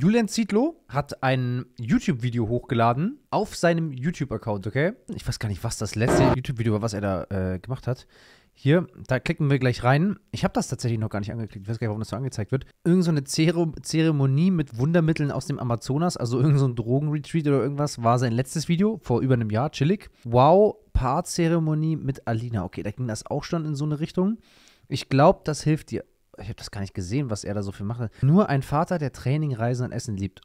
Julian Zietlow hat ein YouTube-Video hochgeladen auf seinem YouTube-Account, okay? Ich weiß gar nicht, was das letzte YouTube-Video war, was er da äh, gemacht hat. Hier, da klicken wir gleich rein. Ich habe das tatsächlich noch gar nicht angeklickt. Ich weiß gar nicht, warum das so angezeigt wird. Irgend so eine Zere Zeremonie mit Wundermitteln aus dem Amazonas, also irgend so ein Drogenretreat oder irgendwas, war sein letztes Video vor über einem Jahr, chillig. Wow, Paarzeremonie mit Alina. Okay, da ging das auch schon in so eine Richtung. Ich glaube, das hilft dir ich habe das gar nicht gesehen, was er da so viel macht. Nur ein Vater, der Training, Reisen und Essen liebt.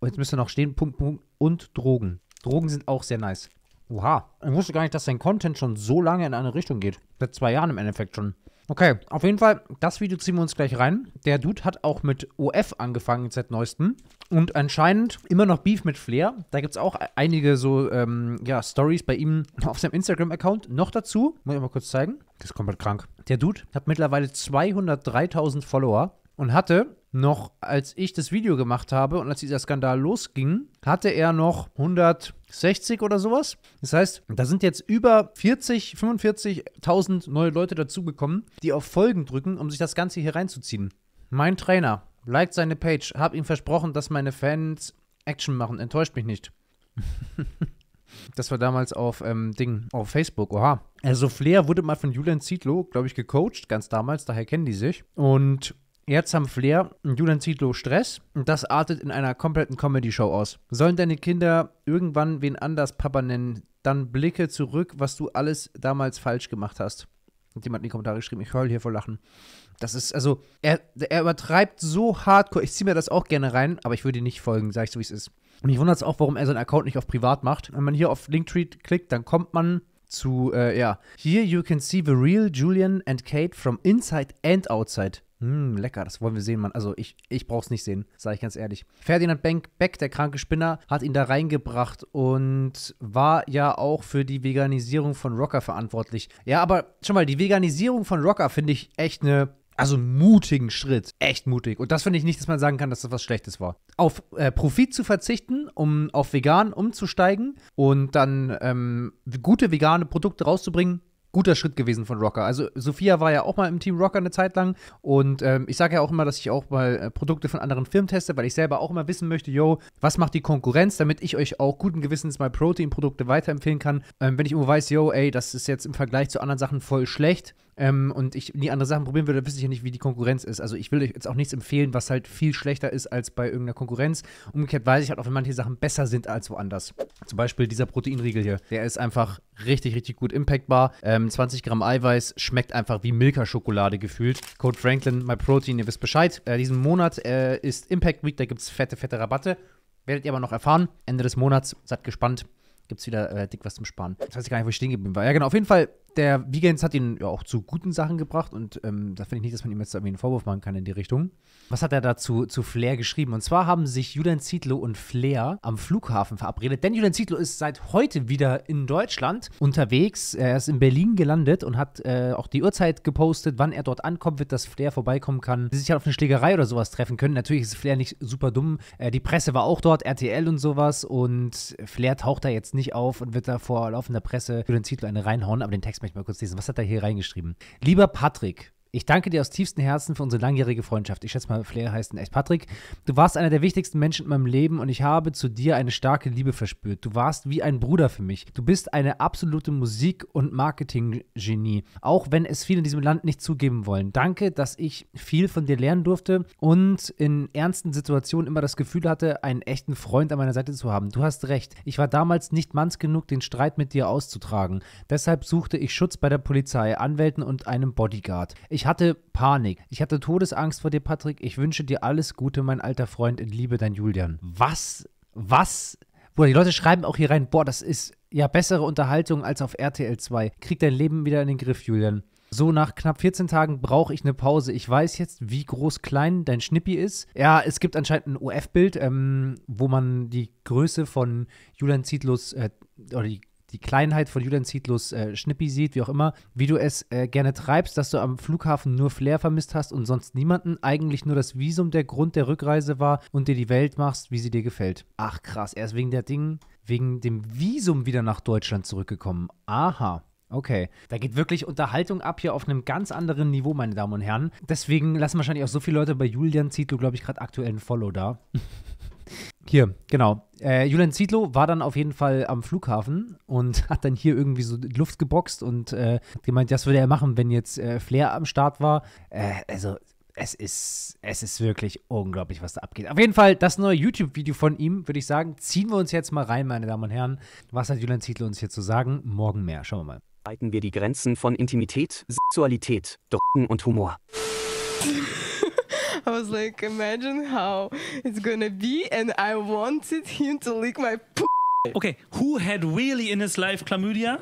Und jetzt müsste noch stehen, Punkt, Punkt, und Drogen. Drogen sind auch sehr nice. Oha, ich wusste gar nicht, dass sein Content schon so lange in eine Richtung geht. Seit zwei Jahren im Endeffekt schon. Okay, auf jeden Fall, das Video ziehen wir uns gleich rein. Der Dude hat auch mit OF angefangen seit neuestem und anscheinend immer noch Beef mit Flair. Da gibt es auch einige so ähm, ja, Stories bei ihm auf seinem Instagram-Account. Noch dazu, muss ich mal kurz zeigen, das ist komplett krank. Der Dude hat mittlerweile 203.000 Follower und hatte noch, als ich das Video gemacht habe und als dieser Skandal losging, hatte er noch 160 oder sowas. Das heißt, da sind jetzt über 40, 45.000 neue Leute dazugekommen, die auf Folgen drücken, um sich das Ganze hier reinzuziehen. Mein Trainer liked seine Page, hab ihm versprochen, dass meine Fans Action machen. Enttäuscht mich nicht. Das war damals auf ähm, Ding, auf Facebook, oha. Also Flair wurde mal von Julian Zietlow, glaube ich, gecoacht, ganz damals, daher kennen die sich. Und Jetzt haben Flair und Julian Zietlow Stress und das artet in einer kompletten Comedy-Show aus. Sollen deine Kinder irgendwann wen anders Papa nennen, dann blicke zurück, was du alles damals falsch gemacht hast. Und jemand in die Kommentare geschrieben, ich heul hier vor Lachen. Das ist, also, er, er übertreibt so hardcore. Ich ziehe mir das auch gerne rein, aber ich würde nicht folgen, sag ich so, wie es ist. Und ich wundere es auch, warum er seinen Account nicht auf privat macht. Wenn man hier auf Linktree klickt, dann kommt man zu, äh, ja. Here you can see the real Julian and Kate from inside and outside. Mh, hm, lecker, das wollen wir sehen, Mann. Also ich, ich brauch's nicht sehen, sage ich ganz ehrlich. Ferdinand Bank Beck, der kranke Spinner, hat ihn da reingebracht und war ja auch für die Veganisierung von Rocker verantwortlich. Ja, aber schon mal, die Veganisierung von Rocker finde ich echt eine also mutigen Schritt. Echt mutig. Und das finde ich nicht, dass man sagen kann, dass das was Schlechtes war. Auf äh, Profit zu verzichten, um auf vegan umzusteigen und dann ähm, gute vegane Produkte rauszubringen, guter Schritt gewesen von Rocker. Also Sophia war ja auch mal im Team Rocker eine Zeit lang und ähm, ich sage ja auch immer, dass ich auch mal äh, Produkte von anderen Firmen teste, weil ich selber auch immer wissen möchte, yo, was macht die Konkurrenz, damit ich euch auch guten Gewissens mal Protein-Produkte weiterempfehlen kann. Ähm, wenn ich immer weiß, yo, ey, das ist jetzt im Vergleich zu anderen Sachen voll schlecht, ähm, und ich nie andere Sachen probieren würde, wüsste ich ja nicht, wie die Konkurrenz ist. Also ich will euch jetzt auch nichts empfehlen, was halt viel schlechter ist als bei irgendeiner Konkurrenz. Umgekehrt weiß ich halt auch, wenn manche Sachen besser sind als woanders. Zum Beispiel dieser Proteinriegel hier. Der ist einfach richtig, richtig gut impactbar. Ähm, 20 Gramm Eiweiß schmeckt einfach wie Milka-Schokolade gefühlt. Code Franklin, my Protein, ihr wisst Bescheid. Äh, diesen Monat äh, ist Impact Week, da gibt es fette, fette Rabatte. Werdet ihr aber noch erfahren. Ende des Monats, seid gespannt. Gibt es wieder äh, dick was zum Sparen. Das weiß ich gar nicht, wo ich stehen geblieben war. Ja, genau. Auf jeden Fall der Wiegans hat ihn ja auch zu guten Sachen gebracht und ähm, da finde ich nicht, dass man ihm jetzt irgendwie einen Vorwurf machen kann in die Richtung. Was hat er dazu zu Flair geschrieben? Und zwar haben sich Julian Zietlow und Flair am Flughafen verabredet, denn Julian Zietlow ist seit heute wieder in Deutschland unterwegs. Er ist in Berlin gelandet und hat äh, auch die Uhrzeit gepostet, wann er dort ankommt, wird, dass Flair vorbeikommen kann, sie sich halt auf eine Schlägerei oder sowas treffen können. Natürlich ist Flair nicht super dumm. Äh, die Presse war auch dort, RTL und sowas und Flair taucht da jetzt nicht auf und wird da vor laufender Presse Julian Zietlow eine reinhauen, aber den Text ich mal kurz lesen. Was hat er hier reingeschrieben? Lieber Patrick, ich danke dir aus tiefstem Herzen für unsere langjährige Freundschaft. Ich schätze mal, Flair heißt in echt Patrick. Du warst einer der wichtigsten Menschen in meinem Leben und ich habe zu dir eine starke Liebe verspürt. Du warst wie ein Bruder für mich. Du bist eine absolute Musik- und Marketing-Genie, auch wenn es viele in diesem Land nicht zugeben wollen. Danke, dass ich viel von dir lernen durfte und in ernsten Situationen immer das Gefühl hatte, einen echten Freund an meiner Seite zu haben. Du hast recht. Ich war damals nicht manns genug, den Streit mit dir auszutragen. Deshalb suchte ich Schutz bei der Polizei, Anwälten und einem Bodyguard. Ich ich hatte Panik. Ich hatte Todesangst vor dir, Patrick. Ich wünsche dir alles Gute, mein alter Freund. In Liebe, dein Julian. Was? Was? Boah, die Leute schreiben auch hier rein, boah, das ist ja bessere Unterhaltung als auf RTL 2. Krieg dein Leben wieder in den Griff, Julian. So, nach knapp 14 Tagen brauche ich eine Pause. Ich weiß jetzt, wie groß klein dein Schnippi ist. Ja, es gibt anscheinend ein OF-Bild, ähm, wo man die Größe von Julian Zietlos, äh, oder die die Kleinheit von Julian Zietlos äh, Schnippi sieht, wie auch immer, wie du es äh, gerne treibst, dass du am Flughafen nur Flair vermisst hast und sonst niemanden, eigentlich nur das Visum der Grund der Rückreise war und dir die Welt machst, wie sie dir gefällt. Ach krass, er ist wegen der Dinge, wegen dem Visum wieder nach Deutschland zurückgekommen. Aha. Okay, da geht wirklich Unterhaltung ab hier auf einem ganz anderen Niveau, meine Damen und Herren. Deswegen lassen wahrscheinlich auch so viele Leute bei Julian Zietlow, glaube ich, gerade aktuell einen Follow da. Hier, genau. Äh, Julian Zietlow war dann auf jeden Fall am Flughafen und hat dann hier irgendwie so Luft geboxt und äh, gemeint, das würde er machen, wenn jetzt äh, Flair am Start war. Äh, also es ist, es ist wirklich unglaublich, was da abgeht. Auf jeden Fall, das neue YouTube-Video von ihm, würde ich sagen, ziehen wir uns jetzt mal rein, meine Damen und Herren. Was hat Julian Zietlow uns hier zu sagen? Morgen mehr, schauen wir mal. Weiten wir die Grenzen von Intimität, Sexualität, Drogen und Humor. I was like, imagine how it's gonna be, and I wanted him to lick my p. Okay, who had really in his life chlamydia?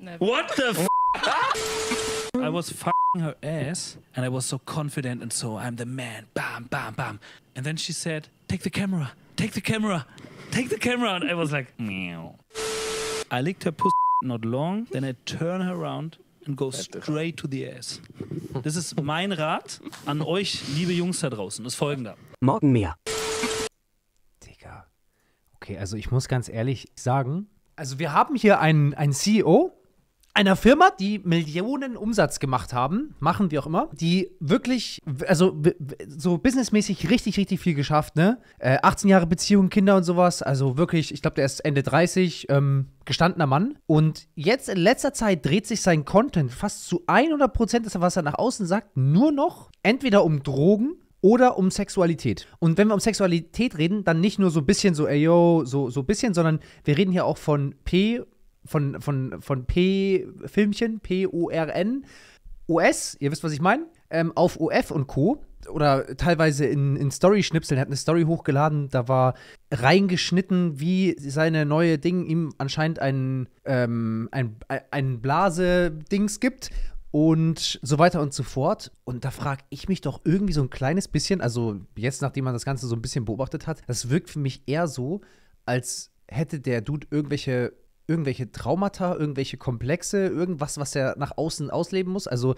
Never. What the f? I was fucking her ass, and I was so confident, and so I'm the man, bam, bam, bam. And then she said, take the camera, take the camera, take the camera. And I was like, meow. I licked her pussy not long, then I turn her around, and go straight to the ass. Das ist mein Rat an euch, liebe Jungs da draußen. Das ist folgender. Morgen mehr. Digga. Okay, also ich muss ganz ehrlich sagen, also wir haben hier einen, einen CEO, einer Firma, die Millionen Umsatz gemacht haben, machen wie auch immer, die wirklich, also so businessmäßig richtig, richtig viel geschafft, ne? Äh, 18 Jahre Beziehung, Kinder und sowas, also wirklich, ich glaube, der ist Ende 30, ähm, gestandener Mann. Und jetzt in letzter Zeit dreht sich sein Content fast zu 100 Prozent, was er nach außen sagt, nur noch entweder um Drogen oder um Sexualität. Und wenn wir um Sexualität reden, dann nicht nur so ein bisschen so, ey yo, so, so ein bisschen, sondern wir reden hier auch von P- von, von, von P-Filmchen, P-O-R-N, OS, ihr wisst, was ich meine, ähm, auf OF und Co. Oder teilweise in, in Story-Schnipseln, er hat eine Story hochgeladen, da war reingeschnitten, wie seine neue Ding ihm anscheinend ein, ähm, ein, ein Blase-Dings gibt und so weiter und so fort. Und da frage ich mich doch irgendwie so ein kleines bisschen, also jetzt, nachdem man das Ganze so ein bisschen beobachtet hat, das wirkt für mich eher so, als hätte der Dude irgendwelche irgendwelche Traumata, irgendwelche Komplexe, irgendwas, was er nach außen ausleben muss. Also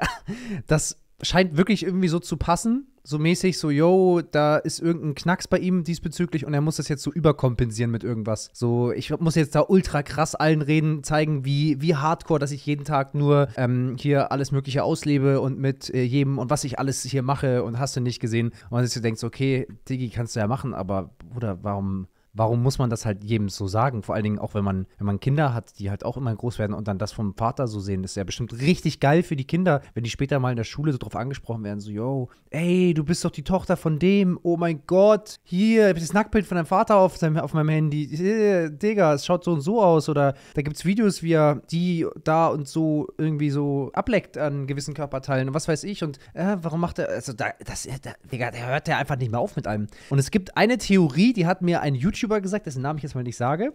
das scheint wirklich irgendwie so zu passen. So mäßig, so, yo, da ist irgendein Knacks bei ihm diesbezüglich und er muss das jetzt so überkompensieren mit irgendwas. So, ich muss jetzt da ultra krass allen reden, zeigen, wie, wie hardcore, dass ich jeden Tag nur ähm, hier alles Mögliche auslebe und mit äh, jedem und was ich alles hier mache und hast du nicht gesehen. Und man sich so denkt, okay, Digi, kannst du ja machen, aber Bruder, warum warum muss man das halt jedem so sagen? Vor allen Dingen auch, wenn man, wenn man Kinder hat, die halt auch immer groß werden und dann das vom Vater so sehen, das ist ja bestimmt richtig geil für die Kinder, wenn die später mal in der Schule so drauf angesprochen werden, so, yo, ey, du bist doch die Tochter von dem, oh mein Gott, hier, das Nacktbild von deinem Vater auf, seinem, auf meinem Handy, äh, Digga, es schaut so und so aus oder da gibt's Videos, wie er die da und so irgendwie so ableckt an gewissen Körperteilen und was weiß ich und äh, warum macht er, also da, das, äh, da, Digga, der hört ja einfach nicht mehr auf mit einem. Und es gibt eine Theorie, die hat mir ein YouTube YouTuber gesagt, dessen Namen ich jetzt mal nicht sage.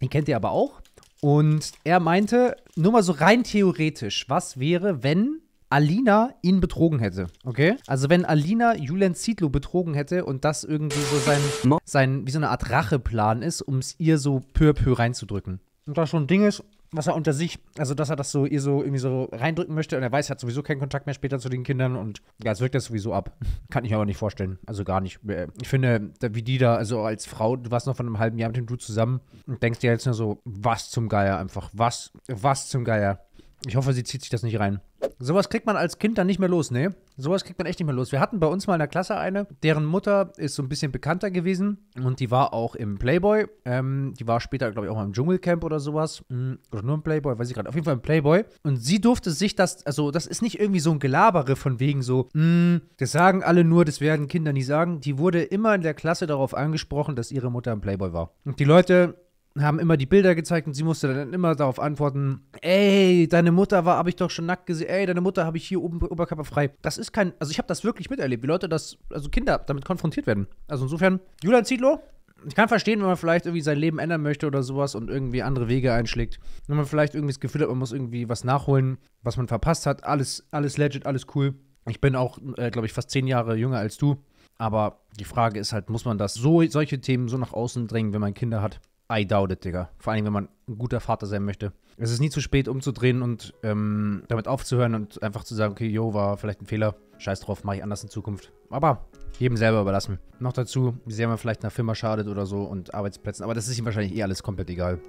Den kennt ihr aber auch. Und er meinte, nur mal so rein theoretisch, was wäre, wenn Alina ihn betrogen hätte, okay? Also wenn Alina Julian Zietlow betrogen hätte und das irgendwie so sein, sein wie so eine Art Racheplan ist, um es ihr so peu à peu reinzudrücken. Und da schon ein Ding ist, was er unter sich, also dass er das so ihr so irgendwie so reindrücken möchte und er weiß, er hat sowieso keinen Kontakt mehr später zu den Kindern und ja, es wirkt das sowieso ab. Kann ich mir aber nicht vorstellen. Also gar nicht. Äh, ich finde, wie die da, also als Frau, du warst noch von einem halben Jahr mit dem Du zusammen und denkst dir jetzt nur so, was zum Geier einfach, was, was zum Geier. Ich hoffe, sie zieht sich das nicht rein. Sowas kriegt man als Kind dann nicht mehr los, ne? Sowas kriegt man echt nicht mehr los. Wir hatten bei uns mal in der Klasse eine, deren Mutter ist so ein bisschen bekannter gewesen und die war auch im Playboy. Ähm, die war später, glaube ich, auch mal im Dschungelcamp oder sowas. Hm, oder nur im Playboy, weiß ich gerade. Auf jeden Fall im Playboy. Und sie durfte sich das, also das ist nicht irgendwie so ein Gelabere von wegen so, mh, hm, das sagen alle nur, das werden Kinder nie sagen. Die wurde immer in der Klasse darauf angesprochen, dass ihre Mutter im Playboy war. Und die Leute haben immer die Bilder gezeigt und sie musste dann immer darauf antworten, ey, deine Mutter war, habe ich doch schon nackt gesehen, ey, deine Mutter habe ich hier oben oberkörperfrei. Das ist kein, also ich habe das wirklich miterlebt, wie Leute das, also Kinder damit konfrontiert werden. Also insofern, Julian Ziedlow, ich kann verstehen, wenn man vielleicht irgendwie sein Leben ändern möchte oder sowas und irgendwie andere Wege einschlägt. Wenn man vielleicht irgendwie das Gefühl hat, man muss irgendwie was nachholen, was man verpasst hat, alles, alles legit, alles cool. Ich bin auch, äh, glaube ich, fast zehn Jahre jünger als du. Aber die Frage ist halt, muss man das so, solche Themen so nach außen drängen, wenn man Kinder hat? I doubt it, Digga. Vor allem, wenn man ein guter Vater sein möchte. Es ist nie zu spät, umzudrehen und ähm, damit aufzuhören und einfach zu sagen, okay, yo, war vielleicht ein Fehler. Scheiß drauf, mache ich anders in Zukunft. Aber jedem selber überlassen. Noch dazu, wie sehr man vielleicht einer Firma schadet oder so und Arbeitsplätzen. Aber das ist ihm wahrscheinlich eh alles komplett egal.